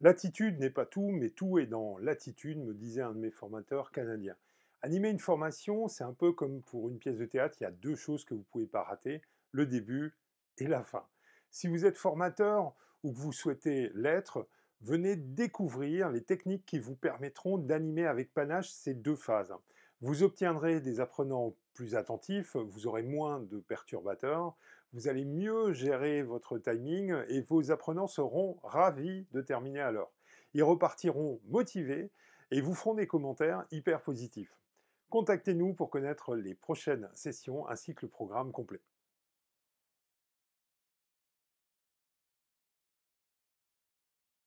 L'attitude n'est pas tout, mais tout est dans l'attitude, me disait un de mes formateurs canadiens. Animer une formation, c'est un peu comme pour une pièce de théâtre, il y a deux choses que vous ne pouvez pas rater, le début et la fin. Si vous êtes formateur ou que vous souhaitez l'être, venez découvrir les techniques qui vous permettront d'animer avec panache ces deux phases. Hein. Vous obtiendrez des apprenants plus attentifs, vous aurez moins de perturbateurs, vous allez mieux gérer votre timing et vos apprenants seront ravis de terminer à l'heure. Ils repartiront motivés et vous feront des commentaires hyper positifs. Contactez-nous pour connaître les prochaines sessions ainsi que le programme complet.